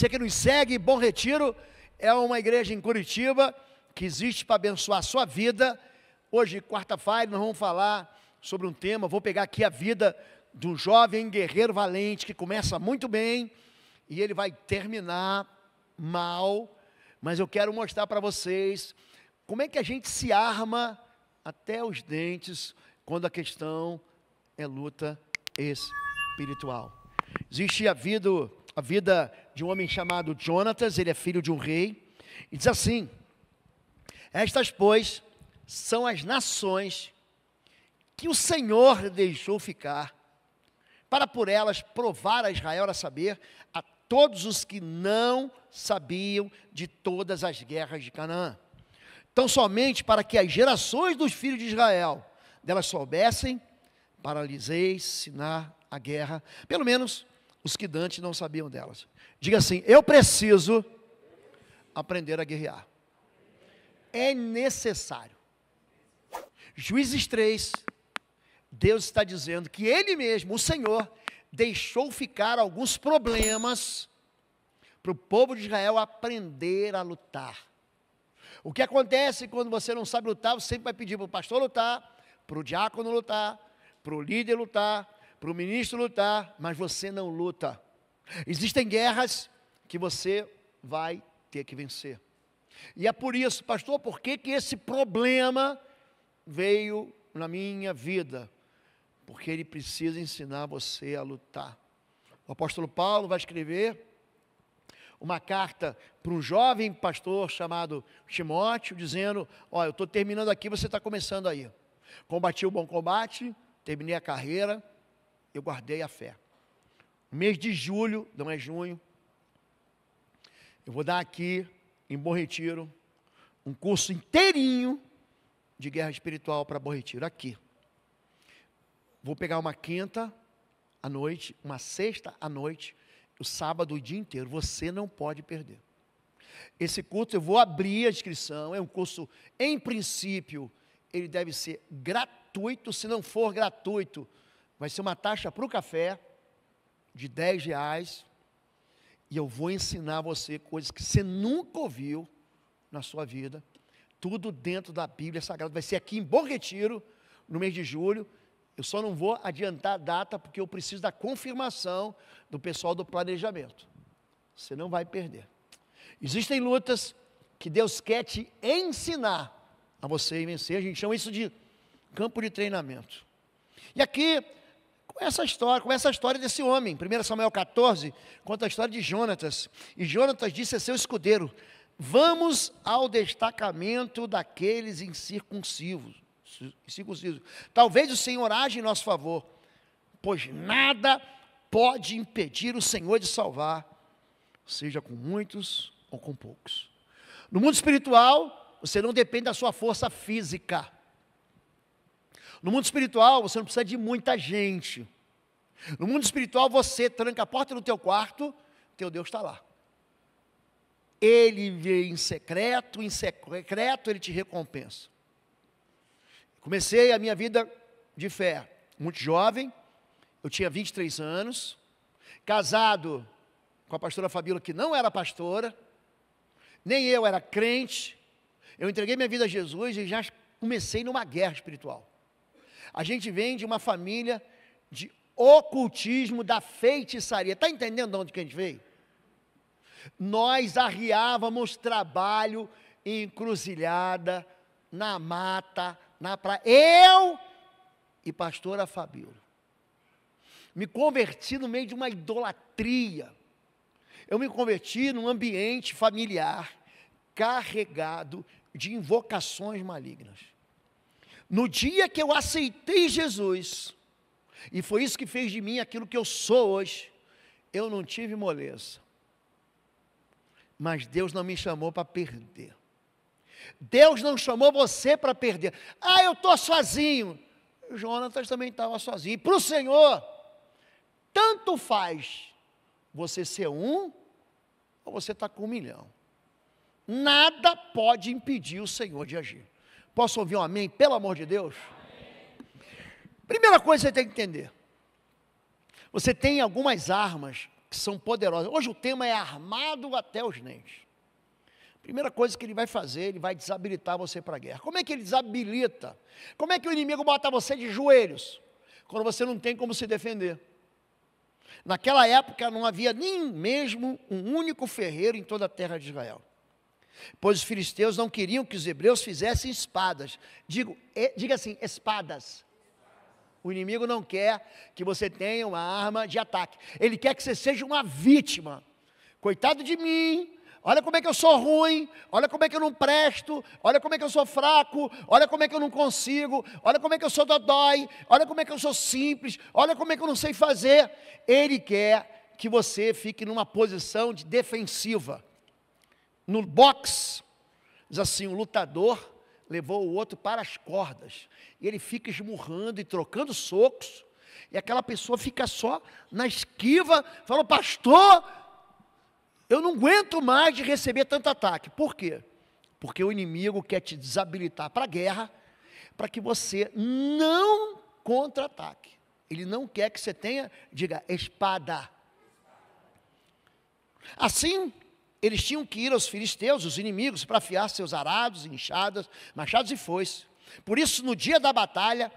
Você que nos segue, Bom Retiro é uma igreja em Curitiba que existe para abençoar a sua vida. Hoje, quarta-feira, nós vamos falar sobre um tema. Vou pegar aqui a vida de um jovem guerreiro valente que começa muito bem e ele vai terminar mal, mas eu quero mostrar para vocês como é que a gente se arma até os dentes quando a questão é luta espiritual. Existe a vida a vida de um homem chamado Jonatas, ele é filho de um rei, e diz assim: Estas, pois, são as nações que o Senhor deixou ficar, para por elas provar a Israel a saber, a todos os que não sabiam de todas as guerras de Canaã. Então, somente para que as gerações dos filhos de Israel delas soubessem, para lhes ensinar a guerra, pelo menos os que Dante não sabiam delas. Diga assim: eu preciso aprender a guerrear. É necessário. Juízes 3, Deus está dizendo que Ele mesmo, o Senhor, deixou ficar alguns problemas para o povo de Israel aprender a lutar. O que acontece quando você não sabe lutar, você sempre vai pedir para o pastor lutar, para o diácono lutar, para o líder lutar, para o ministro lutar, mas você não luta. Existem guerras que você vai ter que vencer. E é por isso, pastor, por que, que esse problema veio na minha vida? Porque ele precisa ensinar você a lutar. O apóstolo Paulo vai escrever uma carta para um jovem pastor chamado Timóteo, dizendo: Olha, eu estou terminando aqui, você está começando aí. Combati o bom combate, terminei a carreira, eu guardei a fé. Mês de julho, não é junho, eu vou dar aqui, em Bom Retiro, um curso inteirinho de guerra espiritual para Bom Retiro, aqui. Vou pegar uma quinta à noite, uma sexta à noite, o sábado o dia inteiro. Você não pode perder. Esse curso eu vou abrir a inscrição. É um curso, em princípio, ele deve ser gratuito. Se não for gratuito, vai ser uma taxa para o café de 10 reais. E eu vou ensinar você coisas que você nunca ouviu na sua vida. Tudo dentro da Bíblia Sagrada. Vai ser aqui em Bom Retiro, no mês de julho. Eu só não vou adiantar a data porque eu preciso da confirmação do pessoal do planejamento. Você não vai perder. Existem lutas que Deus quer te ensinar a você vencer. A gente chama isso de campo de treinamento. E aqui com essa história, com essa história desse homem. 1 Samuel 14 conta a história de Jonatas. E Jonatas disse a seu escudeiro: Vamos ao destacamento daqueles incircuncisos. incircuncisos. Talvez o Senhor age em nosso favor, pois nada pode impedir o Senhor de salvar, seja com muitos ou com poucos. No mundo espiritual, você não depende da sua força física. No mundo espiritual, você não precisa de muita gente. No mundo espiritual, você tranca a porta do teu quarto, teu Deus está lá. Ele vê em secreto, em secreto ele te recompensa. Comecei a minha vida de fé muito jovem, eu tinha 23 anos, casado com a pastora Fabíola, que não era pastora, nem eu era crente. Eu entreguei minha vida a Jesus e já comecei numa guerra espiritual. A gente vem de uma família de ocultismo, da feitiçaria. Está entendendo de onde que a gente veio? Nós arriávamos trabalho encruzilhada, na mata, na praia. Eu e pastora Fabíola. Me converti no meio de uma idolatria. Eu me converti num ambiente familiar carregado de invocações malignas. No dia que eu aceitei Jesus, e foi isso que fez de mim aquilo que eu sou hoje, eu não tive moleza. Mas Deus não me chamou para perder. Deus não chamou você para perder. Ah, eu estou sozinho. Jonatas também estava sozinho. Para o Senhor, tanto faz você ser um ou você está com um milhão. Nada pode impedir o Senhor de agir. Posso ouvir um amém? Pelo amor de Deus. Amém. Primeira coisa que você tem que entender. Você tem algumas armas que são poderosas. Hoje o tema é armado até os dentes. Primeira coisa que ele vai fazer, ele vai desabilitar você para a guerra. Como é que ele desabilita? Como é que o inimigo bota você de joelhos? Quando você não tem como se defender. Naquela época não havia nem mesmo um único ferreiro em toda a terra de Israel pois os filisteus não queriam que os hebreus fizessem espadas. Digo, e, diga assim: espadas. O inimigo não quer que você tenha uma arma de ataque, ele quer que você seja uma vítima. Coitado de mim, olha como é que eu sou ruim, olha como é que eu não presto, olha como é que eu sou fraco, olha como é que eu não consigo, olha como é que eu sou dodói, olha como é que eu sou simples, olha como é que eu não sei fazer. Ele quer que você fique numa posição de defensiva no box, diz assim: o lutador levou o outro para as cordas. E ele fica esmurrando e trocando socos. E aquela pessoa fica só na esquiva, Fala, Pastor, eu não aguento mais de receber tanto ataque. Por quê? Porque o inimigo quer te desabilitar para a guerra, para que você não contra-ataque. Ele não quer que você tenha, diga, espada. Assim, eles tinham que ir aos filisteus, os inimigos, para afiar seus arados, inchadas, machados e foices. Por isso, no dia da batalha,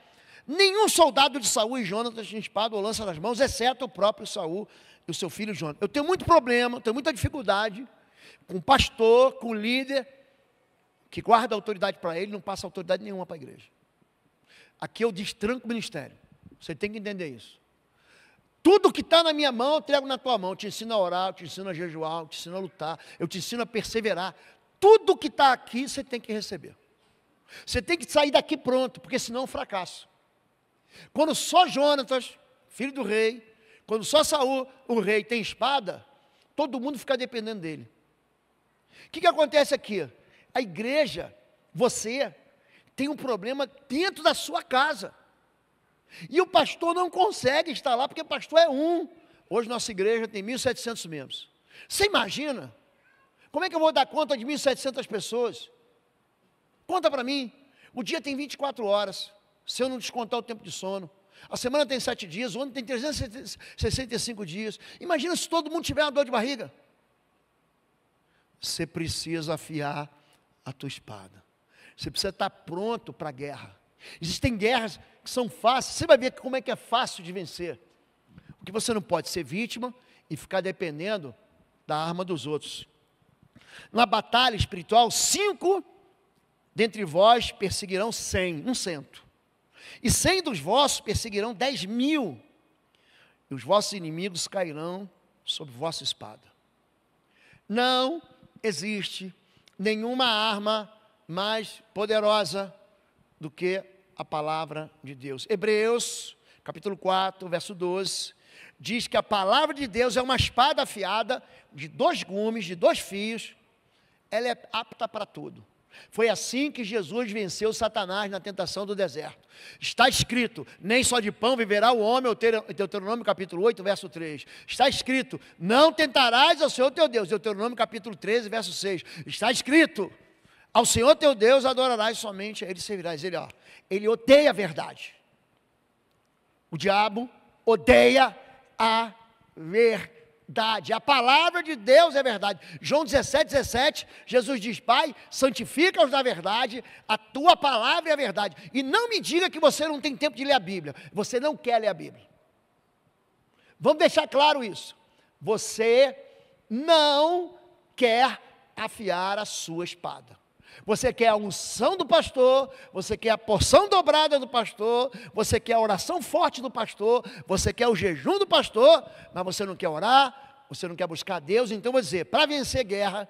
nenhum soldado de Saul e Jonathan tinha espada ou lança nas mãos, exceto o próprio Saul e o seu filho Jonathan. Eu tenho muito problema, tenho muita dificuldade com o pastor, com o líder, que guarda autoridade para ele, não passa autoridade nenhuma para a igreja. Aqui eu destranco o ministério. Você tem que entender isso. Tudo que está na minha mão, eu trago na tua mão. Eu te ensino a orar, eu te ensino a jejuar, eu te ensino a lutar, eu te ensino a perseverar. Tudo que está aqui, você tem que receber. Você tem que sair daqui pronto, porque senão é um fracasso. Quando só Jonatas, filho do rei, quando só Saul, o rei, tem espada, todo mundo fica dependendo dele. O que, que acontece aqui? A igreja, você, tem um problema dentro da sua casa. E o pastor não consegue estar lá, porque o pastor é um. Hoje nossa igreja tem 1.700 membros. Você imagina? Como é que eu vou dar conta de 1.700 pessoas? Conta para mim. O dia tem 24 horas, se eu não descontar o tempo de sono. A semana tem sete dias, o ano tem 365 dias. Imagina se todo mundo tiver uma dor de barriga. Você precisa afiar a tua espada. Você precisa estar pronto para a guerra. Existem guerras que são fáceis, você vai ver como é que é fácil de vencer. O que você não pode ser vítima e ficar dependendo da arma dos outros. Na batalha espiritual, cinco dentre vós perseguirão cem, um cento. E cem dos vossos perseguirão dez mil. E os vossos inimigos cairão sob vossa espada. Não existe nenhuma arma mais poderosa do que a palavra de Deus. Hebreus, capítulo 4, verso 12, diz que a palavra de Deus é uma espada afiada de dois gumes, de dois fios. Ela é apta para tudo. Foi assim que Jesus venceu Satanás na tentação do deserto. Está escrito: nem só de pão viverá o homem, Deuteronômio capítulo 8, verso 3. Está escrito: não tentarás ao Senhor teu Deus, Deuteronômio capítulo 13, verso 6. Está escrito: ao Senhor teu Deus adorarás somente a ele servirás. Ele, ó, ele odeia a verdade. O diabo odeia a verdade. A palavra de Deus é verdade. João 17, 17, Jesus diz: Pai, santifica-os na verdade, a tua palavra é a verdade. E não me diga que você não tem tempo de ler a Bíblia. Você não quer ler a Bíblia. Vamos deixar claro isso. Você não quer afiar a sua espada. Você quer a unção do pastor, você quer a porção dobrada do pastor, você quer a oração forte do pastor, você quer o jejum do pastor, mas você não quer orar, você não quer buscar Deus. Então vou dizer: para vencer guerra,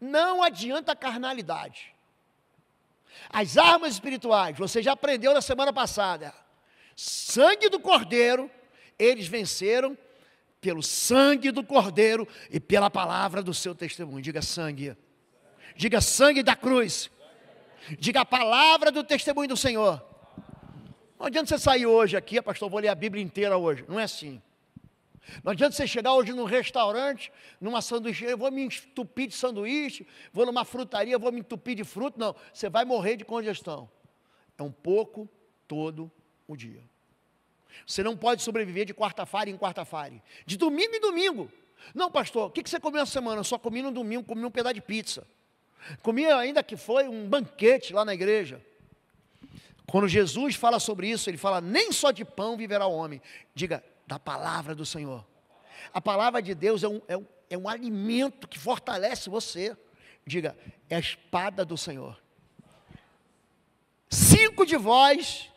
não adianta carnalidade. As armas espirituais, você já aprendeu na semana passada. Sangue do Cordeiro, eles venceram pelo sangue do Cordeiro e pela palavra do seu testemunho. Diga sangue diga sangue da cruz, diga a palavra do testemunho do Senhor. Não adianta você sair hoje aqui, ah, pastor, vou ler a Bíblia inteira hoje. Não é assim. Não adianta você chegar hoje num restaurante, numa sanduícheira, vou me entupir de sanduíche, vou numa frutaria, vou me entupir de fruto. Não, você vai morrer de congestão. É um pouco todo o dia. Você não pode sobreviver de quarta-feira em quarta-feira, de domingo em domingo. Não, pastor, o que você comeu na semana? Eu só comi no domingo, comi um pedaço de pizza. Comia ainda que foi um banquete lá na igreja. Quando Jesus fala sobre isso, ele fala: nem só de pão viverá o homem. Diga, da palavra do Senhor. A palavra de Deus é um, é um, é um alimento que fortalece você. Diga, é a espada do Senhor. Cinco de vós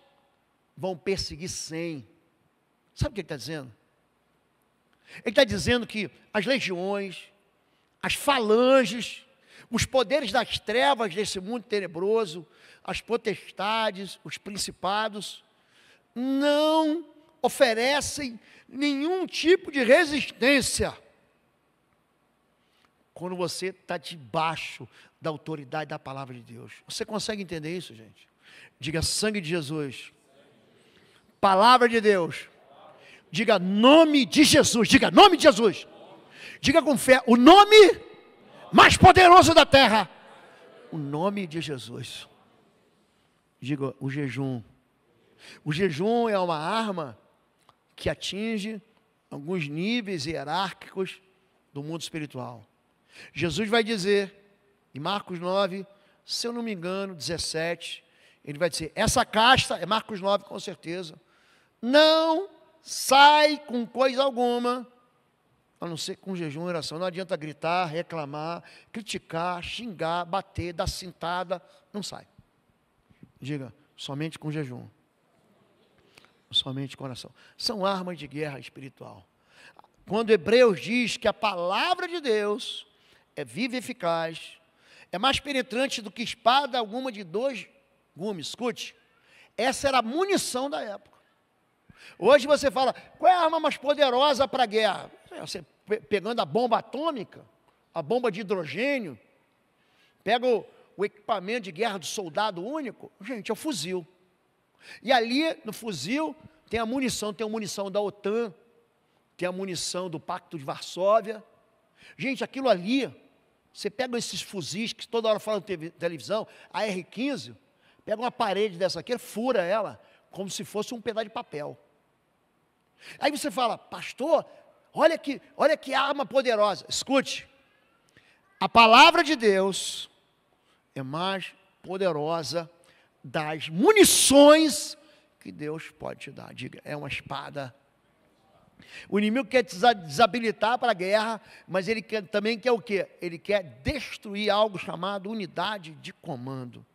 vão perseguir cem. Sabe o que ele está dizendo? Ele está dizendo que as legiões, as falanges, os poderes das trevas desse mundo tenebroso, as potestades, os principados, não oferecem nenhum tipo de resistência quando você está debaixo da autoridade da palavra de Deus. Você consegue entender isso, gente? Diga sangue de Jesus, palavra de Deus, diga nome de Jesus, diga nome de Jesus, diga com fé, o nome mais poderoso da terra. O nome de Jesus. Diga o jejum. O jejum é uma arma que atinge alguns níveis hierárquicos do mundo espiritual. Jesus vai dizer, em Marcos 9, se eu não me engano, 17, ele vai dizer: essa casta, é Marcos 9 com certeza, não sai com coisa alguma a não ser com jejum e oração. Não adianta gritar, reclamar, criticar, xingar, bater, dar cintada, não sai. Diga, somente com jejum, somente com oração. São armas de guerra espiritual. Quando Hebreus diz que a palavra de Deus é viva e eficaz, é mais penetrante do que espada alguma de dois gumes, escute, essa era a munição da época. Hoje você fala, qual é a arma mais poderosa para a guerra? É, você pegando a bomba atômica, a bomba de hidrogênio, pega o, o equipamento de guerra do soldado único, gente, é o fuzil. E ali no fuzil tem a munição, tem a munição da OTAN, tem a munição do Pacto de Varsóvia. Gente, aquilo ali, você pega esses fuzis que toda hora falam na televisão, a R-15, pega uma parede dessa aqui, fura ela, como se fosse um pedaço de papel. Aí você fala, pastor, olha que, olha que arma poderosa. Escute, a palavra de Deus é mais poderosa das munições que Deus pode te dar. Diga, é uma espada. O inimigo quer te desabilitar para a guerra, mas ele quer, também quer o quê? Ele quer destruir algo chamado unidade de comando.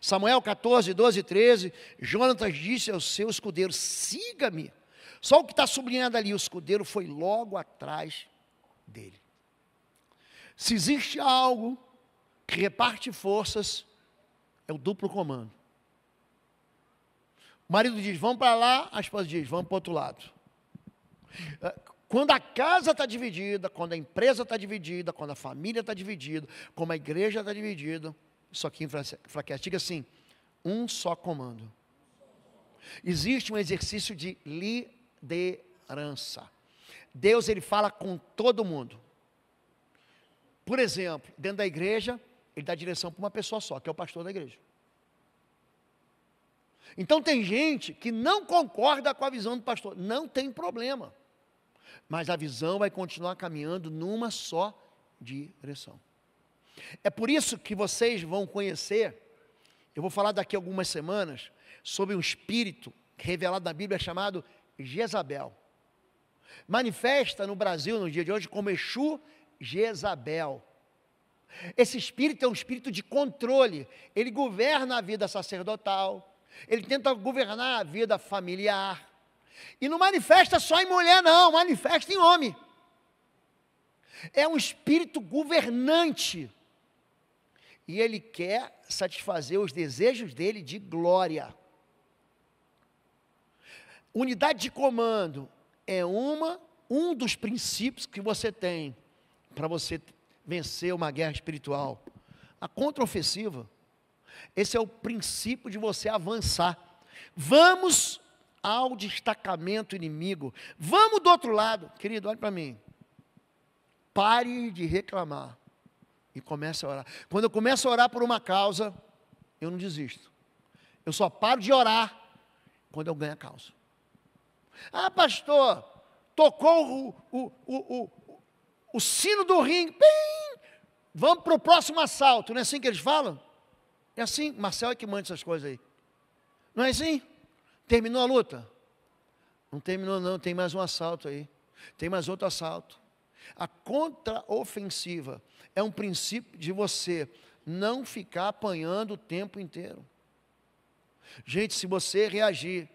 Samuel 14, 12 e 13, Jonatas disse ao seu escudeiro: siga-me. Só o que está sublinhado ali, o escudeiro foi logo atrás dele. Se existe algo que reparte forças, é o duplo comando. O marido diz, vamos para lá, a esposa diz, vamos para o outro lado. Eh, quando a casa está dividida, quando a empresa está dividida, quando a família está dividida, como a igreja está dividida, isso aqui enfraquece. Diga assim, um só comando. Existe um exercício de liderança liderança. Deus ele fala com todo mundo. Por exemplo, dentro da igreja, ele dá direção para uma pessoa só, que é o pastor da igreja. Então tem gente que não concorda com a visão do pastor, não tem problema. Mas a visão vai continuar caminhando numa só direção. É por isso que vocês vão conhecer, eu vou falar daqui a algumas semanas, sobre um espírito revelado na Bíblia chamado Jezabel. Manifesta no Brasil, no dia de hoje, como Exu Jezabel. Esse espírito é um espírito de controle. Ele governa a vida sacerdotal, ele tenta governar a vida familiar. E não manifesta só em mulher, não, manifesta em homem. É um espírito governante. E ele quer satisfazer os desejos dele de glória. Unidade de comando é uma um dos princípios que você tem para você vencer uma guerra espiritual. A contraofensiva. Esse é o princípio de você avançar. Vamos ao destacamento inimigo. Vamos do outro lado. Querido, olhe para mim. Pare de reclamar e comece a orar. Quando eu começo a orar por uma causa, eu não desisto. Eu só paro de orar quando eu ganho a causa. Ah, pastor, tocou o, o, o, o, o sino do ringue. Vamos para o próximo assalto. Não é assim que eles falam? É assim? Marcel é que manda essas coisas aí. Não é assim? Terminou a luta? Não terminou, não. Tem mais um assalto aí. Tem mais outro assalto. A contraofensiva é um princípio de você não ficar apanhando o tempo inteiro. Gente, se você reagir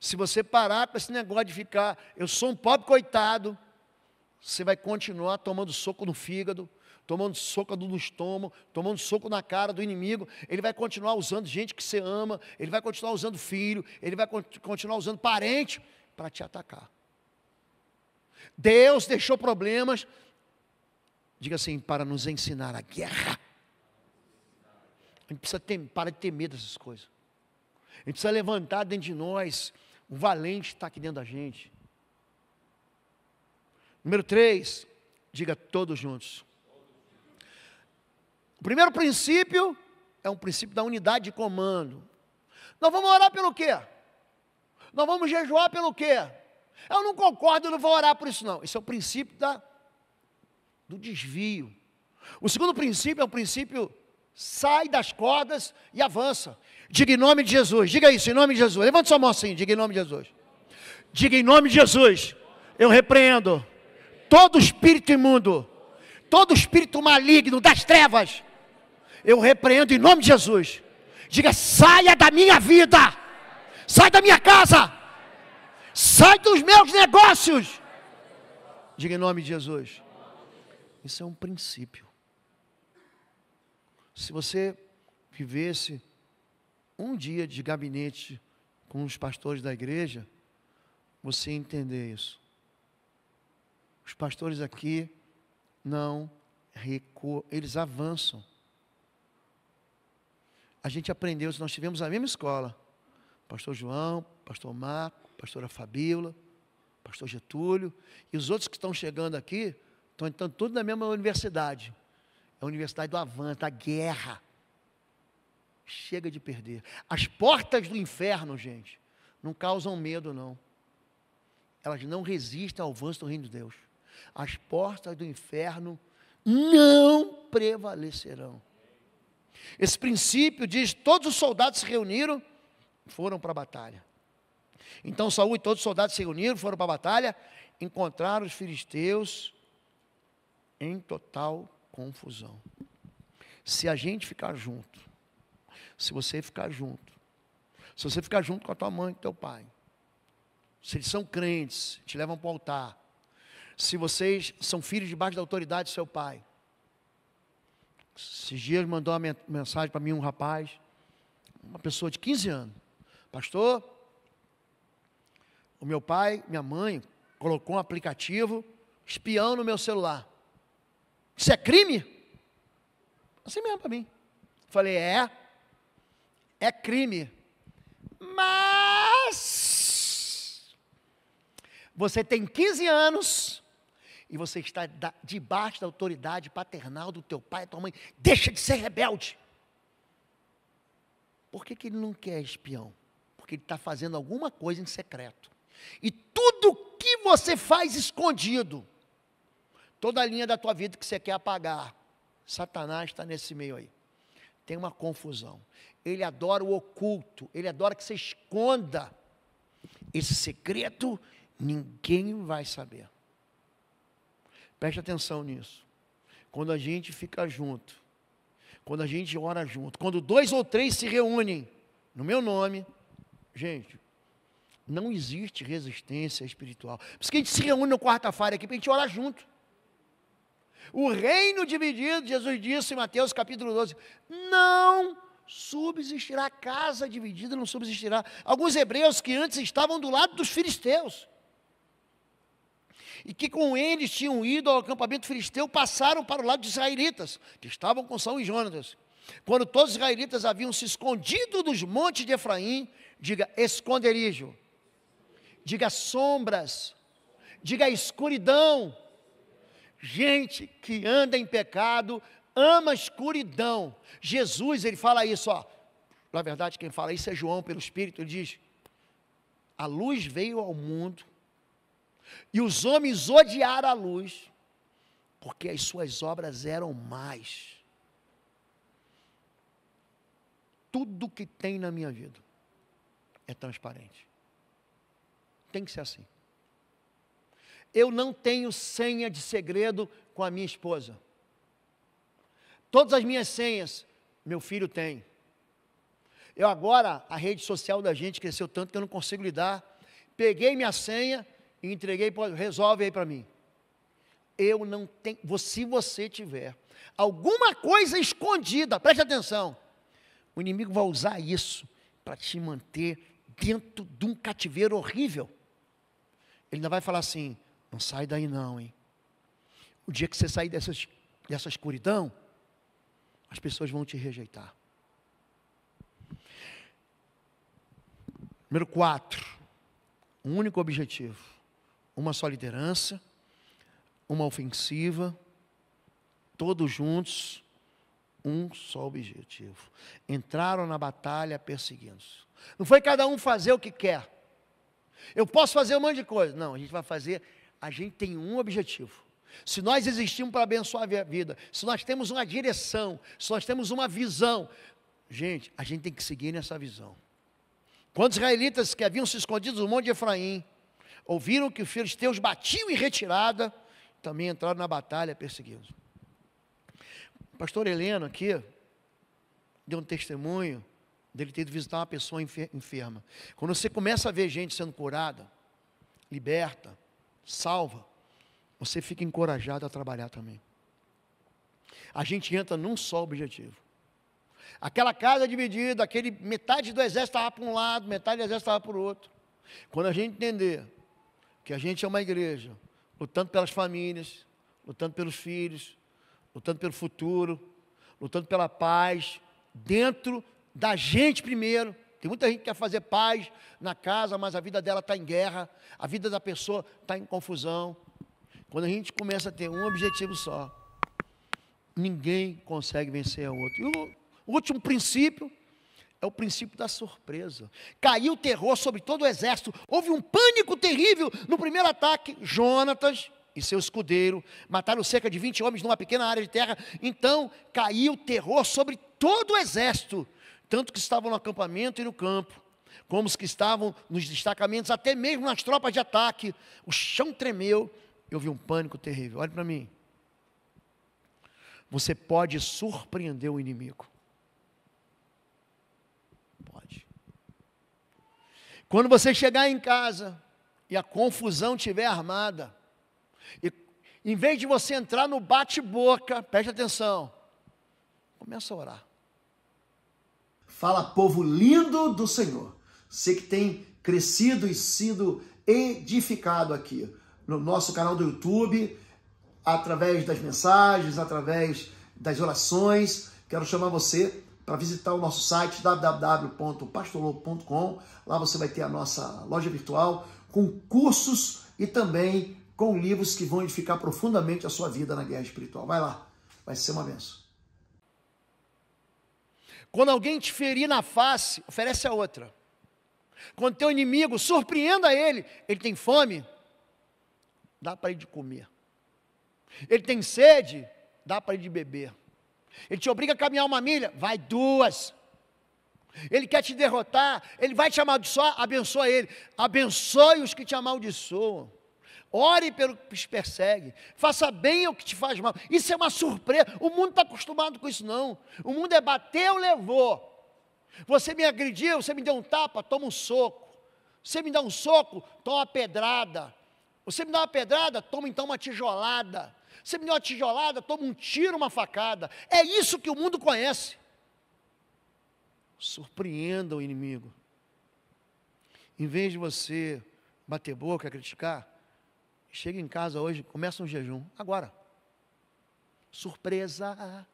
se você parar com esse negócio de ficar, eu sou um pobre coitado, você vai continuar tomando soco no fígado, tomando soco no estômago, tomando soco na cara do inimigo. Ele vai continuar usando gente que você ama, ele vai continuar usando filho, ele vai continuar usando parente para te atacar. Deus deixou problemas, diga assim, para nos ensinar a guerra. A gente precisa ter, para de ter medo dessas coisas gente precisa levantar dentro de nós o valente que está aqui dentro da gente. Número três, diga todos juntos. O primeiro princípio é um princípio da unidade de comando. Nós vamos orar pelo quê? Nós vamos jejuar pelo quê? Eu não concordo, eu não vou orar por isso, não. Esse é o princípio da, do desvio. O segundo princípio é o princípio sai das cordas e avança. Diga em nome de Jesus. Diga isso, em nome de Jesus. Levante sua mão assim, diga em nome de Jesus. Diga em nome de Jesus. Eu repreendo todo espírito imundo, todo espírito maligno das trevas. Eu repreendo em nome de Jesus. Diga: saia da minha vida, sai da minha casa, sai dos meus negócios. Diga em nome de Jesus. Isso é um princípio. Se você vivesse um dia de gabinete com os pastores da igreja, você entender isso. Os pastores aqui não recuam, eles avançam. A gente aprendeu, nós tivemos a mesma escola. Pastor João, pastor Marco, pastora Fabíola, pastor Getúlio, e os outros que estão chegando aqui, estão, entrando todos na mesma universidade. É a universidade do avanço, da guerra. Chega de perder. As portas do inferno, gente, não causam medo, não. Elas não resistem ao avanço do reino de Deus. As portas do inferno não prevalecerão. Esse princípio diz: todos os soldados se reuniram, foram para a batalha. Então Saul e todos os soldados se reuniram, foram para a batalha, encontraram os filisteus em total confusão. Se a gente ficar junto, se você ficar junto. Se você ficar junto com a tua mãe e teu pai. Se eles são crentes, te levam para o altar. Se vocês são filhos debaixo da autoridade do seu pai. Esses dias mandou uma mensagem para mim um rapaz, uma pessoa de 15 anos. Pastor, o meu pai, minha mãe, colocou um aplicativo espião no meu celular. Isso é crime? Assim mesmo para mim. Falei, é é crime. Mas você tem 15 anos e você está debaixo da autoridade paternal do teu pai e tua mãe. Deixa de ser rebelde. Por que, que ele não quer espião? Porque ele está fazendo alguma coisa em secreto. E tudo que você faz escondido, toda a linha da tua vida que você quer apagar, Satanás está nesse meio aí. Tem uma confusão ele adora o oculto, ele adora que você esconda. Esse secreto ninguém vai saber. Preste atenção nisso. Quando a gente fica junto, quando a gente ora junto, quando dois ou três se reúnem no meu nome, gente, não existe resistência espiritual. Por isso que a gente se reúne no quarta-feira aqui para a gente orar junto. O reino dividido, Jesus disse em Mateus capítulo 12, não subsistirá, casa dividida não subsistirá. Alguns hebreus que antes estavam do lado dos filisteus e que com eles tinham ido ao acampamento filisteu, passaram para o lado dos israelitas, que estavam com São e jônatas Quando todos os israelitas haviam se escondido dos montes de Efraim, diga esconderijo, diga sombras, diga escuridão. Gente que anda em pecado ama a escuridão. Jesus, ele fala isso, ó. Na verdade, quem fala isso é João pelo Espírito, ele diz: A luz veio ao mundo, e os homens odiaram a luz, porque as suas obras eram mais. Tudo que tem na minha vida é transparente. Tem que ser assim. Eu não tenho senha de segredo com a minha esposa. Todas as minhas senhas, meu filho tem. Eu agora, a rede social da gente cresceu tanto que eu não consigo lidar. Peguei minha senha e entreguei, resolve aí para mim. Eu não tenho, se você tiver alguma coisa escondida, preste atenção. O inimigo vai usar isso para te manter dentro de um cativeiro horrível. Ele ainda vai falar assim: não sai daí não, hein? O dia que você sair dessas, dessa escuridão, as pessoas vão te rejeitar. Número quatro, um único objetivo, uma só liderança, uma ofensiva, todos juntos, um só objetivo. Entraram na batalha perseguindo-se. Não foi cada um fazer o que quer. Eu posso fazer um monte de coisa. Não, a gente vai fazer, a gente tem um objetivo. Se nós existimos para abençoar a vida, se nós temos uma direção, se nós temos uma visão, gente, a gente tem que seguir nessa visão. Quando os israelitas que haviam se escondido no monte de Efraim, ouviram que os filisteus batiam em retirada, também entraram na batalha perseguidos. Pastor Heleno aqui deu um testemunho dele ter ido visitar uma pessoa enferma. Quando você começa a ver gente sendo curada, liberta, salva, você fica encorajado a trabalhar também. A gente entra num só objetivo. Aquela casa dividida, aquele metade do exército estava para um lado, metade do exército estava para o outro. Quando a gente entender que a gente é uma igreja, lutando pelas famílias, lutando pelos filhos, lutando pelo futuro, lutando pela paz, dentro da gente primeiro. Tem muita gente que quer fazer paz na casa, mas a vida dela está em guerra, a vida da pessoa está em confusão, quando a gente começa a ter um objetivo só, ninguém consegue vencer o outro. E o último princípio é o princípio da surpresa. Caiu terror sobre todo o exército. Houve um pânico terrível no primeiro ataque. Jonatas e seu escudeiro mataram cerca de 20 homens numa pequena área de terra. Então caiu terror sobre todo o exército, tanto que estavam no acampamento e no campo como os que estavam nos destacamentos, até mesmo nas tropas de ataque. O chão tremeu eu vi um pânico terrível. Olhe para mim. Você pode surpreender o inimigo. Pode. Quando você chegar em casa e a confusão estiver armada, e em vez de você entrar no bate-boca, preste atenção, começa a orar. Fala, povo lindo do Senhor. Você que tem crescido e sido edificado aqui no nosso canal do YouTube, através das mensagens, através das orações. Quero chamar você para visitar o nosso site www.pastorlobo.com. Lá você vai ter a nossa loja virtual com cursos e também com livros que vão edificar profundamente a sua vida na guerra espiritual. Vai lá, vai ser uma benção. Quando alguém te ferir na face, oferece a outra. Quando teu inimigo surpreenda ele, ele tem fome, dá para ele de comer. Ele tem sede, dá para ele de beber. Ele te obriga a caminhar uma milha, vai duas. Ele quer te derrotar, ele vai te amaldiçoar, abençoa ele. Abençoe os que te amaldiçoam. Ore pelo que te persegue. Faça bem ao que te faz mal. Isso é uma surpresa. O mundo está acostumado com isso, não. O mundo é bateu, levou. Você me agrediu, você me deu um tapa, toma um soco. Você me dá um soco, toma uma pedrada. Você me dá uma pedrada? Toma então uma tijolada. Você me dá uma tijolada? Toma um tiro, uma facada. É isso que o mundo conhece. Surpreenda o inimigo. Em vez de você bater boca, criticar, chega em casa hoje, começa um jejum. Agora. Surpresa.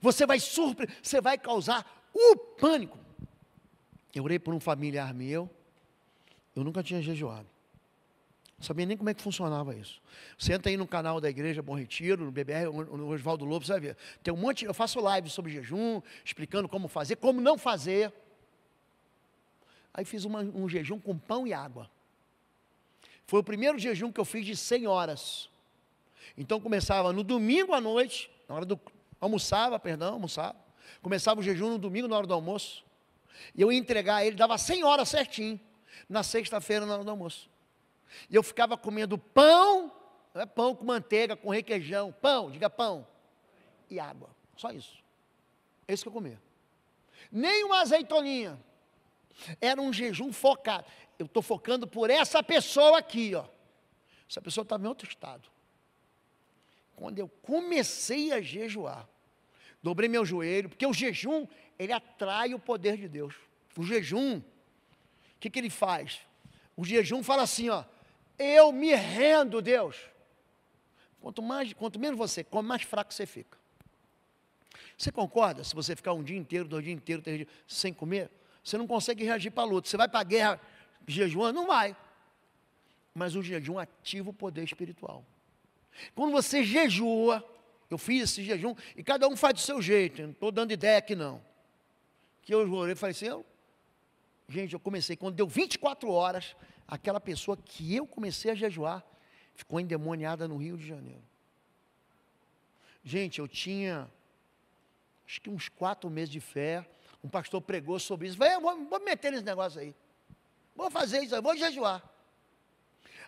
Você vai surpre, você vai causar o pânico. Eu orei por um familiar meu. Eu nunca tinha jejuado. Não sabia nem como é que funcionava isso. Senta aí no canal da Igreja Bom Retiro, no BBR, no Oswaldo Lobo, você vai ver. Tem um monte, eu faço live sobre jejum, explicando como fazer, como não fazer. Aí fiz uma, um jejum com pão e água. Foi o primeiro jejum que eu fiz de 100 horas. Então começava no domingo à noite, na hora do almoçava, perdão, almoçava. Começava o jejum no domingo na hora do almoço. E eu ia entregar ele, dava 100 horas certinho, na sexta-feira na hora do almoço. E eu ficava comendo pão, não é pão com manteiga, com requeijão, pão, diga pão, e água, só isso. É isso que eu comia. Nem uma azeitoninha. Era um jejum focado. Eu estou focando por essa pessoa aqui, ó. Essa pessoa está em outro estado. Quando eu comecei a jejuar, dobrei meu joelho, porque o jejum, ele atrai o poder de Deus. O jejum, o que, que ele faz? O jejum fala assim, ó, eu me rendo, Deus. Quanto, mais, quanto menos você come, mais fraco você fica. Você concorda? Se você ficar um dia inteiro, dois dias inteiros, três dias, sem comer, você não consegue reagir para a luta. Você vai para a guerra jejuando? Não vai. Mas o jejum ativa o poder espiritual. Quando você jejua, eu fiz esse jejum, e cada um faz do seu jeito, não estou dando ideia aqui não. Que eu orei e falei assim, eu, gente, eu comecei, quando deu 24 horas, Aquela pessoa que eu comecei a jejuar ficou endemoniada no Rio de Janeiro. Gente, eu tinha acho que uns quatro meses de fé. Um pastor pregou sobre isso. Falei, vou, vou meter nesse negócio aí. Vou fazer isso, aí, vou jejuar.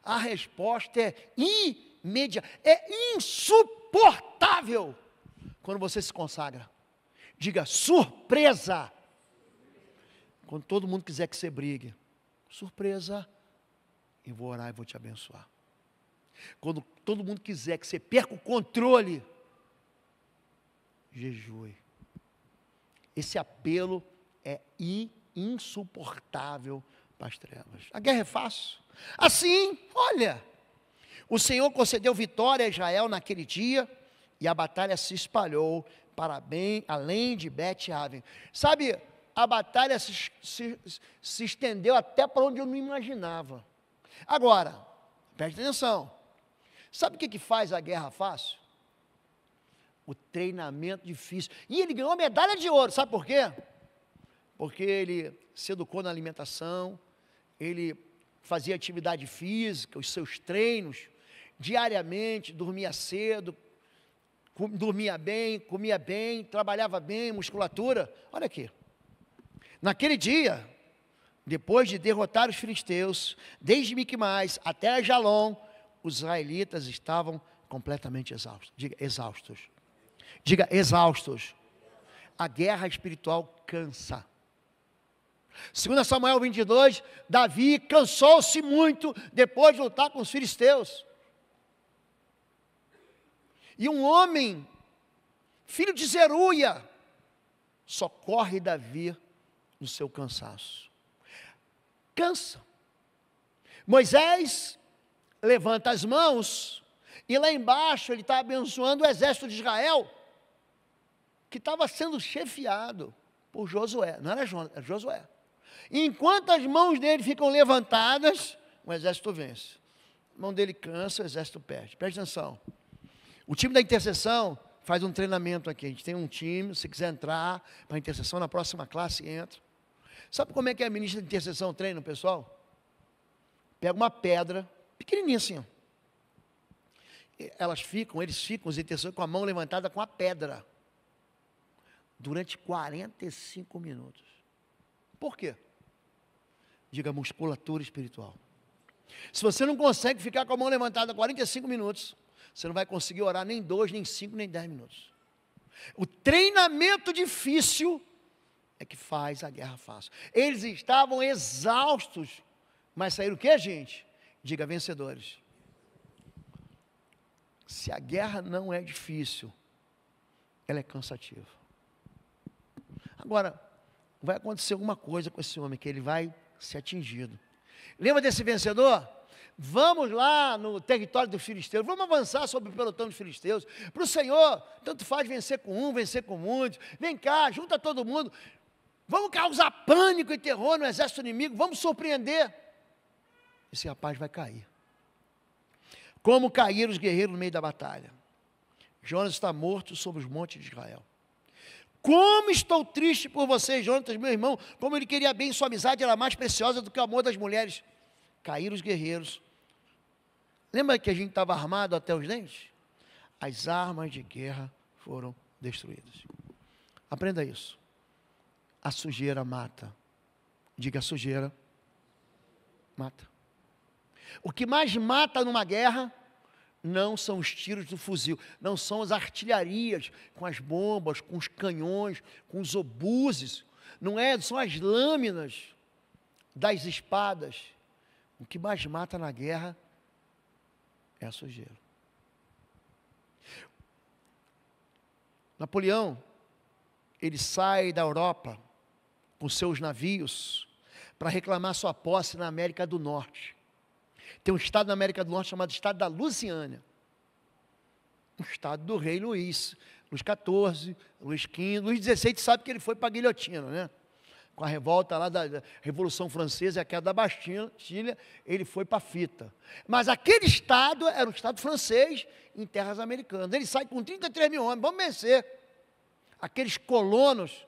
A resposta é imediata, é insuportável quando você se consagra. Diga surpresa. Quando todo mundo quiser que você brigue. Surpresa e vou orar e vou te abençoar. Quando todo mundo quiser que você perca o controle, jejue. Esse apelo é insuportável para as trevas. A guerra é fácil. Assim, olha, o Senhor concedeu vitória a Israel naquele dia e a batalha se espalhou para bem além de Bet-Aven. Sabe, a batalha se, se, se estendeu até para onde eu não imaginava. Agora, preste atenção. Sabe o que, que faz a guerra fácil? O treinamento difícil. E ele ganhou medalha de ouro, sabe por quê? Porque ele se educou na alimentação, ele fazia atividade física, os seus treinos, diariamente, dormia cedo, dormia bem, comia bem, trabalhava bem, musculatura. Olha aqui. Naquele dia, depois de derrotar os filisteus, desde Miquimais até Jalom, os israelitas estavam completamente exaustos. Diga, exaustos. Diga, exaustos. A guerra espiritual cansa. Segundo Samuel 22, Davi cansou-se muito depois de lutar com os filisteus. E um homem, filho de Zeruia, socorre Davi no seu cansaço. Cansa. Moisés levanta as mãos e lá embaixo ele está abençoando o exército de Israel, que estava sendo chefiado por Josué, não era Josué. Enquanto as mãos dele ficam levantadas, o exército vence. A mão dele cansa, o exército perde. Preste atenção. O time da intercessão faz um treinamento aqui. A gente tem um time, se quiser entrar para a intercessão na próxima classe, entra. Sabe como é que é a ministra de intercessão treina o pessoal? Pega uma pedra, pequenininha assim. Ó. Elas ficam, eles ficam, os intercessores, com a mão levantada com a pedra. Durante 45 minutos. Por quê? Diga musculatura espiritual. Se você não consegue ficar com a mão levantada 45 minutos, você não vai conseguir orar nem dois, nem cinco, nem dez minutos. O treinamento difícil é que faz a guerra fácil. Eles estavam exaustos, mas saíram o que, gente? Diga vencedores. Se a guerra não é difícil, ela é cansativa. Agora, vai acontecer alguma coisa com esse homem, que ele vai ser atingido. Lembra desse vencedor? Vamos lá no território dos filisteus, vamos avançar sobre o pelotão dos filisteus. Para o Senhor, tanto faz vencer com um, vencer com muitos. Vem cá, junta todo mundo. Vamos causar pânico e terror no exército inimigo, vamos surpreender. Esse rapaz vai cair. Como caíram os guerreiros no meio da batalha. Jonas está morto sobre os montes de Israel. Como estou triste por você, Jonas, meu irmão. Como ele queria bem, sua amizade era mais preciosa do que o amor das mulheres. Caíram os guerreiros. Lembra que a gente estava armado até os dentes? As armas de guerra foram destruídas. Aprenda isso a sujeira mata. Diga a sujeira mata. O que mais mata numa guerra não são os tiros do fuzil, não são as artilharias com as bombas, com os canhões, com os obuses, não é, são as lâminas das espadas. O que mais mata na guerra é a sujeira. Napoleão, ele sai da Europa com seus navios para reclamar sua posse na América do Norte. Tem um estado na América do Norte chamado Estado da Lusiânia. Um estado do rei Luís, Luís XIV, Luís XV, Luís XVI sabe que ele foi para a guilhotina, né? Com a revolta lá da, da Revolução Francesa e a queda da Bastilha, ele foi para a fita. Mas aquele estado era um estado francês em terras americanas. Ele sai com 33 mil homens, vamos vencer. Aqueles colonos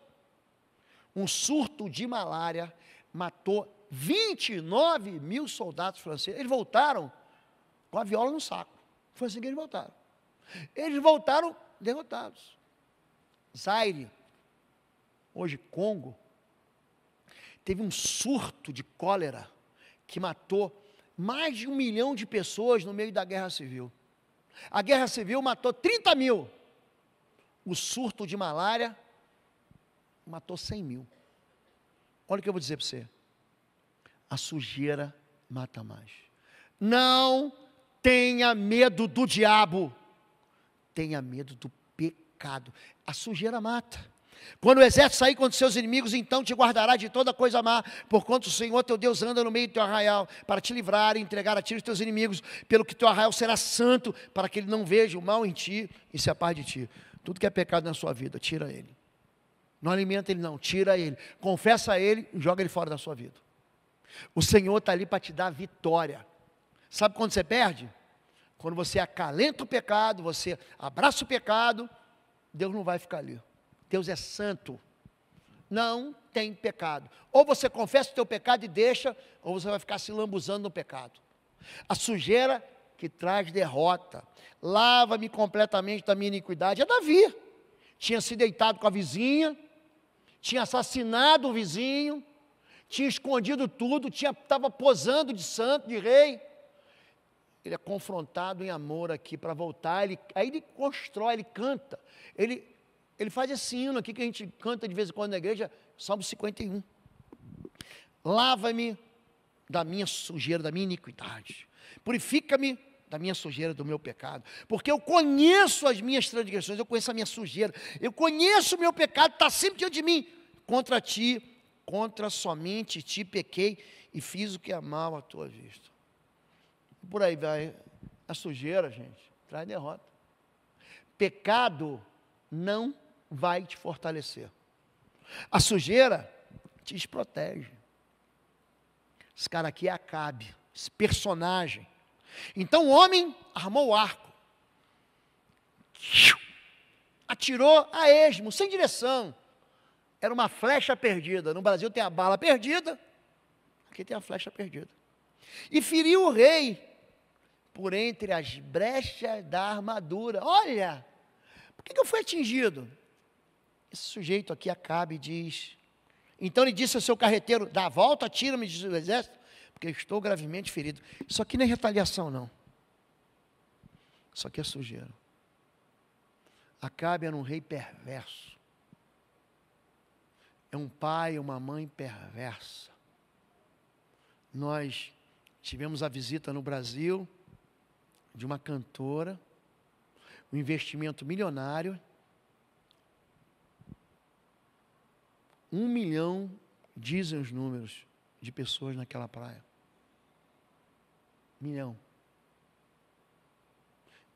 um surto de malária matou 29 mil soldados franceses. Eles voltaram com a viola no saco. Foi assim que eles voltaram. Eles voltaram derrotados. Zaire, hoje Congo, teve um surto de cólera que matou mais de um milhão de pessoas no meio da guerra civil. A guerra civil matou 30 mil. O surto de malária matou 100 mil. Olha o que eu vou dizer para você. A sujeira mata mais. Não tenha medo do diabo. Tenha medo do pecado. A sujeira mata. Quando o exército sair contra seus inimigos, então te guardará de toda coisa má, porquanto o Senhor teu Deus anda no meio do teu arraial, para te livrar e entregar a ti os teus inimigos, pelo que teu arraial será santo, para que ele não veja o mal em ti e se aparte de ti. Tudo que é pecado na sua vida, tira ele. Não alimenta ele, não, tira ele. Confessa ele, joga ele fora da sua vida. O Senhor está ali para te dar vitória. Sabe quando você perde? Quando você acalenta o pecado, você abraça o pecado, Deus não vai ficar ali. Deus é santo. Não tem pecado. Ou você confessa o teu pecado e deixa, ou você vai ficar se lambuzando no pecado. A sujeira que traz derrota. Lava-me completamente da minha iniquidade. É Davi. Tinha se deitado com a vizinha, tinha assassinado o vizinho, tinha escondido tudo, estava posando de santo, de rei. Ele é confrontado em amor aqui para voltar. Ele, aí ele constrói, ele canta. Ele, ele faz esse hino aqui que a gente canta de vez em quando na igreja, Salmo 51. Lava-me da minha sujeira, da minha iniquidade. Purifica-me da minha sujeira, do meu pecado. Porque eu conheço as minhas transgressões, eu conheço a minha sujeira, eu conheço o meu pecado, está sempre diante de mim. Contra ti, contra somente ti pequei e fiz o que é mal à tua vista. Por aí vai a sujeira, gente, traz derrota. Pecado não vai te fortalecer. A sujeira te protege. Esse cara aqui é Acabe, esse personagem então o homem armou o arco, atirou a esmo, sem direção. Era uma flecha perdida. No Brasil tem a bala perdida, aqui tem a flecha perdida. E feriu o rei por entre as brechas da armadura. Olha, por que, eu fui atingido? Esse sujeito aqui acaba e diz. Então ele disse ao seu carreteiro: dá a volta, tira-me do exército porque estou gravemente ferido. Isso aqui não é retaliação, não. Isso aqui é sujeira. Acabe era um rei perverso. É um pai, uma mãe perversa. Nós tivemos a visita no Brasil de uma cantora, um investimento milionário, um milhão, dizem os números, de pessoas naquela praia milhão.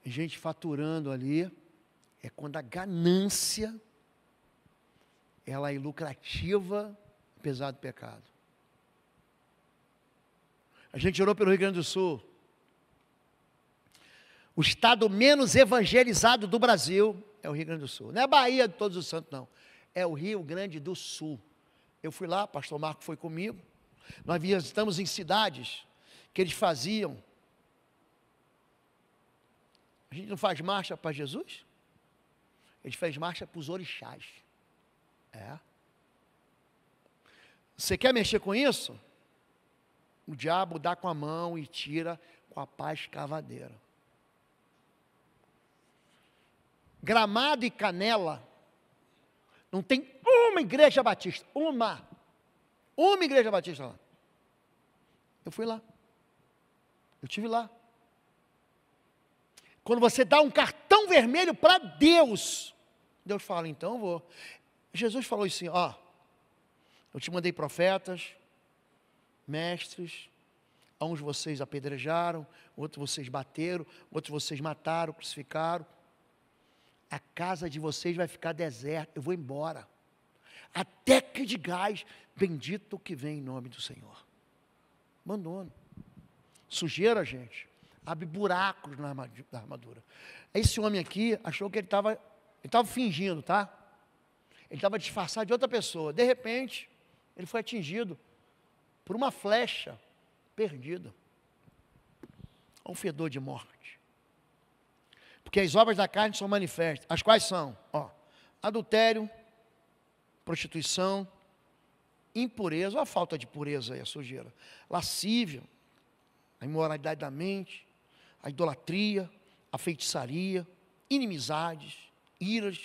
Gente faturando ali é quando a ganância ela é lucrativa, apesar do pecado. A gente orou pelo Rio Grande do Sul. O estado menos evangelizado do Brasil é o Rio Grande do Sul. Não é a Bahia de Todos os Santos, não. É o Rio Grande do Sul. Eu fui lá, pastor Marco foi comigo. Nós estamos em cidades que eles faziam. A gente não faz marcha para Jesus? Ele fez marcha para os orixás. É. Você quer mexer com isso? O diabo dá com a mão e tira com a paz cavadeira. Gramado e Canela, não tem uma igreja batista, uma, uma igreja batista lá. Eu fui lá. Eu tive lá. Quando você dá um cartão vermelho para Deus, Deus fala, então eu vou. Jesus falou assim: ó, eu te mandei profetas, mestres, a uns vocês apedrejaram, outros vocês bateram, outros vocês mataram, crucificaram. A casa de vocês vai ficar deserta, eu vou embora. Até que de gás, bendito que vem em nome do Senhor. Abandono sujeira, gente, abre buracos na armadura. Esse homem aqui achou que ele estava ele estava fingindo, tá? Ele estava disfarçado de outra pessoa. De repente, ele foi atingido por uma flecha perdida. Um fedor de morte. Porque as obras da carne são manifestas. As quais são? Ó, adultério, prostituição, impureza, ou a falta de pureza e a sujeira, lascívia, a imoralidade da mente, a idolatria, a feitiçaria, inimizades, iras,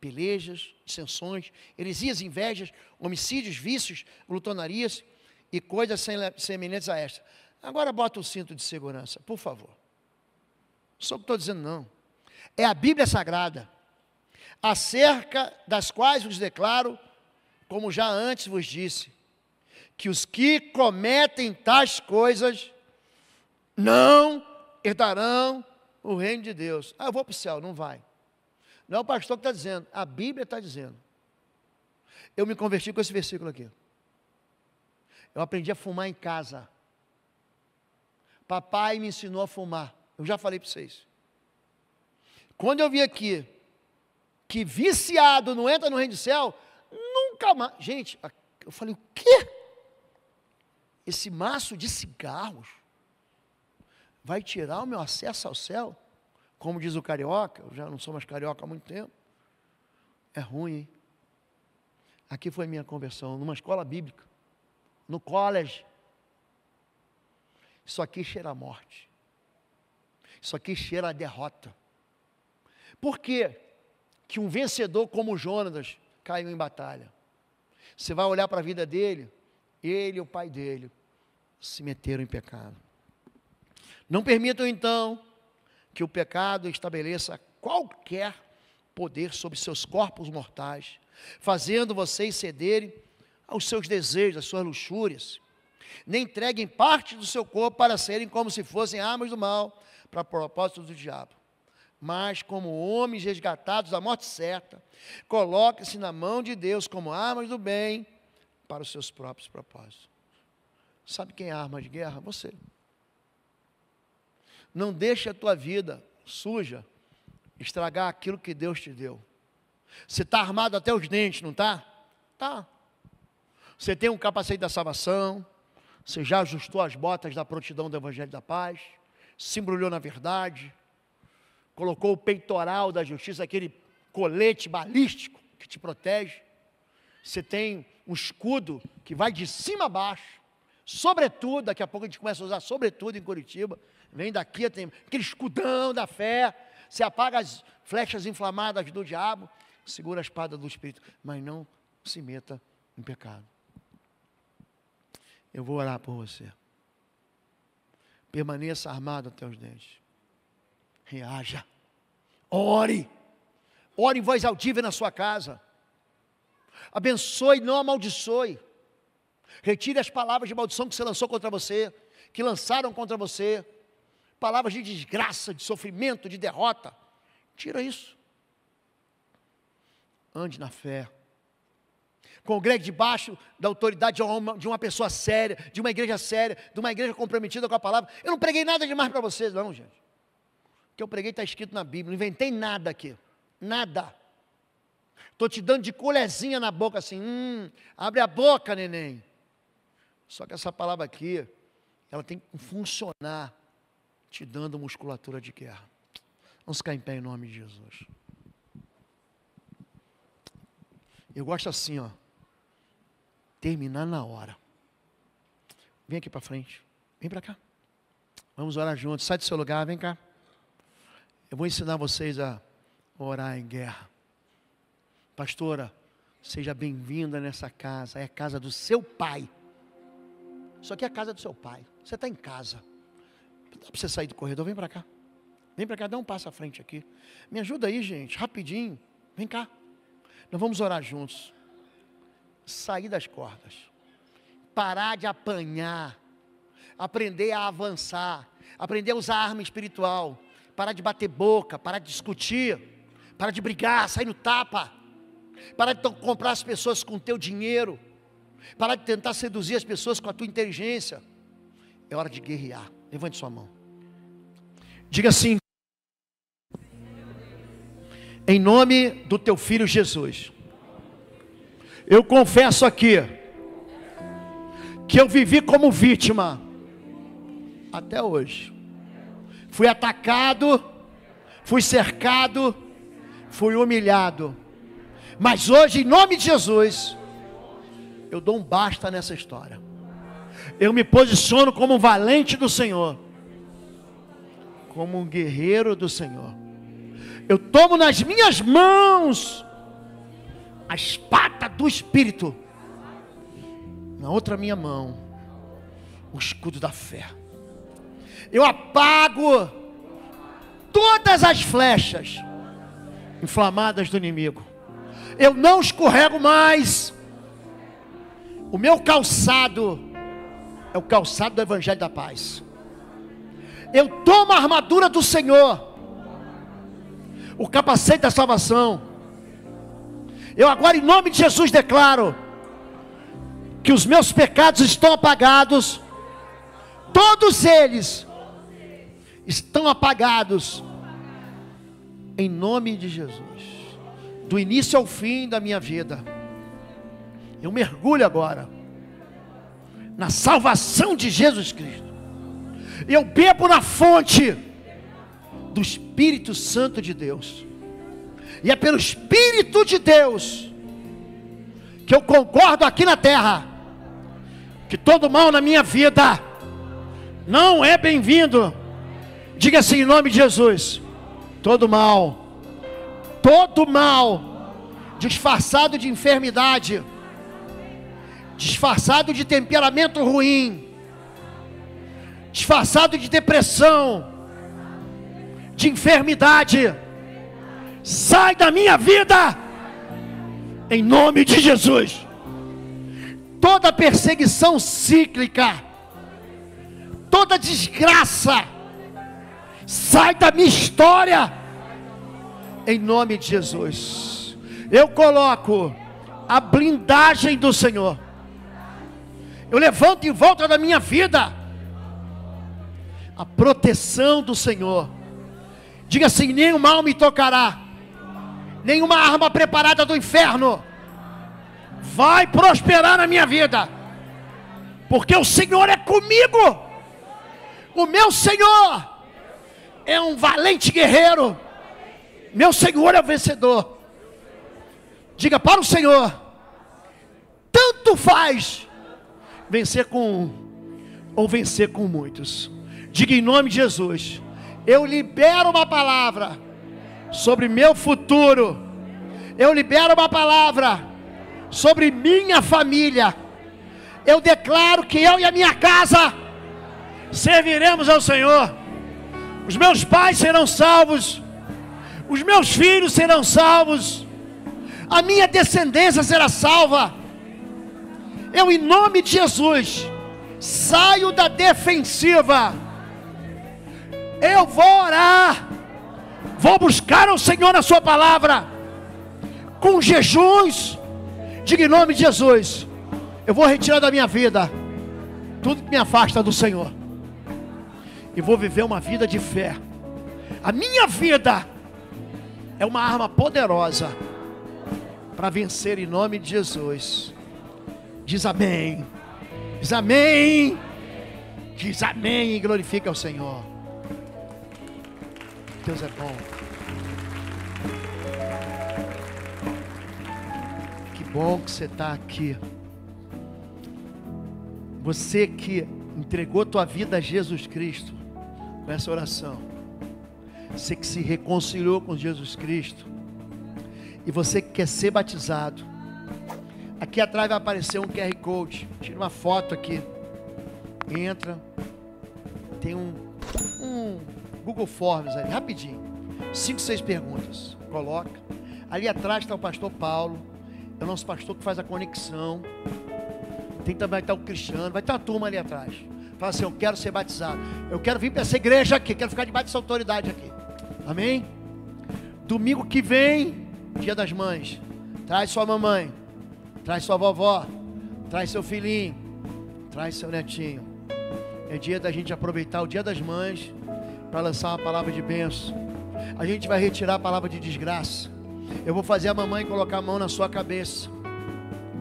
pelejas, dissensões, heresias, invejas, homicídios, vícios, glutonarias e coisas semelhantes a esta. Agora bota o cinto de segurança, por favor. Só sou que estou dizendo, não. É a Bíblia Sagrada, acerca das quais vos declaro, como já antes vos disse, que os que cometem tais coisas não herdarão o reino de Deus. Ah, eu vou para o céu, não vai. Não é o pastor que está dizendo, a Bíblia está dizendo. Eu me converti com esse versículo aqui. Eu aprendi a fumar em casa. Papai me ensinou a fumar. Eu já falei para vocês. Quando eu vi aqui que viciado não entra no reino do céu, nunca mais. Gente, eu falei, o quê? Esse maço de cigarros vai tirar o meu acesso ao céu? Como diz o carioca, eu já não sou mais carioca há muito tempo. É ruim, hein? Aqui foi minha conversão, numa escola bíblica, no college. Isso aqui cheira a morte. Isso aqui cheira a derrota. Por quê? que um vencedor como Jonas caiu em batalha? Você vai olhar para a vida dele, ele e o pai dele se meteram em pecado. Não permitam, então, que o pecado estabeleça qualquer poder sobre seus corpos mortais, fazendo vocês cederem aos seus desejos, às suas luxúrias. Nem entreguem parte do seu corpo para serem como se fossem armas do mal, para propósitos do diabo. Mas, como homens resgatados da morte certa, coloquem-se na mão de Deus como armas do bem para os seus próprios propósitos. Sabe quem é arma de guerra? Você. Não deixe a tua vida suja estragar aquilo que Deus te deu. Você está armado até os dentes, não está? Tá. Você tem um capacete da salvação, você já ajustou as botas da prontidão do Evangelho da Paz, se embrulhou na verdade, colocou o peitoral da justiça, aquele colete balístico que te protege. Você tem um escudo que vai de cima a baixo, sobretudo, daqui a pouco a gente começa a usar sobretudo em Curitiba, Vem daqui, tem aquele escudão da fé. Você apaga as flechas inflamadas do diabo, segura a espada do Espírito, mas não se meta em pecado. Eu vou orar por você. Permaneça armado até os dentes. Reaja. Ore. Ore em voz audível na sua casa. Abençoe, não amaldiçoe. Retire as palavras de maldição que se lançou contra você, que lançaram contra você palavras de desgraça, de sofrimento, de derrota. Tira isso. Ande na fé. Congregue debaixo da autoridade de uma, de uma pessoa séria, de uma igreja séria, de uma igreja comprometida com a palavra. Eu não preguei nada demais para vocês, não, gente. O que eu preguei está escrito na Bíblia, não inventei nada aqui. Nada. Estou te dando de colherzinha na boca assim, hum, abre a boca, neném. Só que essa palavra aqui, ela tem que funcionar te dando musculatura de guerra. Vamos ficar em pé em nome de Jesus. Eu gosto assim, ó. Terminar na hora. Vem aqui para frente. Vem para cá. Vamos orar juntos. Sai do seu lugar, vem cá. Eu vou ensinar vocês a orar em guerra. Pastora, seja bem-vinda nessa casa. É a casa do seu pai. Isso aqui é a casa do seu pai. Você está em casa dá para você sair do corredor, vem para cá. Vem para cá, dá um passo à frente aqui. Me ajuda aí, gente, rapidinho. Vem cá. Nós vamos orar juntos. Sair das cordas. Parar de apanhar. Aprender a avançar. Aprender a usar a arma espiritual. Parar de bater boca. Parar de discutir. Parar de brigar, sair no tapa. Parar de comprar as pessoas com o teu dinheiro. Parar de tentar seduzir as pessoas com a tua inteligência. É hora de guerrear. Levante sua mão. Diga assim: Em nome do teu filho Jesus, eu confesso aqui que eu vivi como vítima até hoje. Fui atacado, fui cercado, fui humilhado. Mas hoje, em nome de Jesus, eu dou um basta nessa história. Eu me posiciono como um valente do Senhor, como um guerreiro do Senhor. Eu tomo nas minhas mãos a espada do Espírito, na outra minha mão, o escudo da fé. Eu apago todas as flechas inflamadas do inimigo. Eu não escorrego mais. O meu calçado é o calçado do Evangelho da Paz. Eu tomo a armadura do Senhor, o capacete da salvação. Eu agora, em nome de Jesus, declaro que os meus pecados estão apagados, todos eles estão apagados, em nome de Jesus, do início ao fim da minha vida. Eu mergulho agora na salvação de Jesus Cristo. Eu bebo na fonte do Espírito Santo de Deus. E é pelo Espírito de Deus que eu concordo aqui na terra que todo mal na minha vida não é bem-vindo. Diga assim em nome de Jesus: todo mal, todo mal disfarçado de enfermidade disfarçado de temperamento ruim, disfarçado de depressão, de enfermidade. Sai da minha vida, em nome de Jesus. Toda perseguição cíclica, toda desgraça, sai da minha história, em nome de Jesus. Eu coloco a blindagem do Senhor eu levanto em volta da minha vida. A proteção do Senhor. Diga assim: nenhum mal me tocará. Nenhuma arma preparada do inferno vai prosperar na minha vida. Porque o Senhor é comigo. O meu Senhor é um valente guerreiro. Meu Senhor é o vencedor. Diga para o Senhor: tanto faz vencer com um ou vencer com muitos. Diga em nome de Jesus: eu libero uma palavra sobre meu futuro, eu libero uma palavra sobre minha família. Eu declaro que eu e a minha casa serviremos ao Senhor. Os meus pais serão salvos, os meus filhos serão salvos, a minha descendência será salva eu, em nome de Jesus, saio da defensiva. Eu vou orar. Vou buscar ao Senhor a Sua palavra. Com jejuns. Diga em nome de Jesus. Eu vou retirar da minha vida tudo que me afasta do Senhor. E vou viver uma vida de fé. A minha vida é uma arma poderosa para vencer em nome de Jesus. Diz amém. Diz amém. Diz amém e glorifica ao Senhor. Deus é bom. Que bom que você está aqui. Você que entregou tua vida a Jesus Cristo com essa oração. Você que se reconciliou com Jesus Cristo. E você que quer ser batizado. Aqui atrás vai aparecer um QR Code. Tira uma foto aqui. Entra. Tem um, um Google Forms ali, rapidinho. Cinco, seis perguntas. Coloca. Ali atrás está o pastor Paulo. É o nosso pastor que faz a conexão. Tem também tá o Cristiano. Vai estar tá uma turma ali atrás. Fala assim: Eu quero ser batizado. Eu quero vir para essa igreja aqui. Quero ficar debaixo dessa autoridade aqui. Amém? Domingo que vem, dia das mães. Traz sua mamãe. Traz sua vovó. Traz seu filhinho. Traz seu netinho. É dia da gente aproveitar o dia das mães para lançar uma palavra de bênção. A gente vai retirar a palavra de desgraça. Eu vou fazer a mamãe colocar a mão na sua cabeça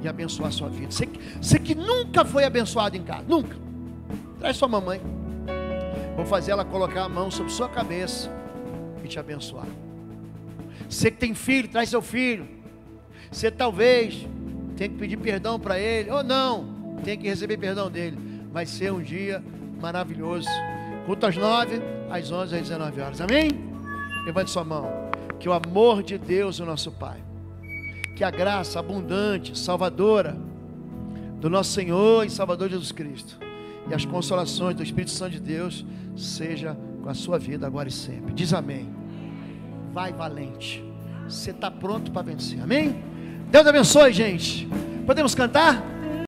e abençoar a sua vida. Você, você que nunca foi abençoado em casa, nunca. Traz sua mamãe. Vou fazer ela colocar a mão sobre sua cabeça e te abençoar. Você que tem filho, traz seu filho. Você talvez tem que pedir perdão para ele, ou não, tem que receber perdão dele. Vai ser um dia maravilhoso. Culto às nove, às onze, às dezenove horas. Amém? Levante sua mão. Que o amor de Deus, o nosso Pai, que a graça abundante, salvadora do nosso Senhor e Salvador Jesus Cristo e as consolações do Espírito Santo de Deus seja com a sua vida agora e sempre. Diz amém. Vai valente. Você está pronto para vencer. Amém? Deus abençoe, gente. Podemos cantar?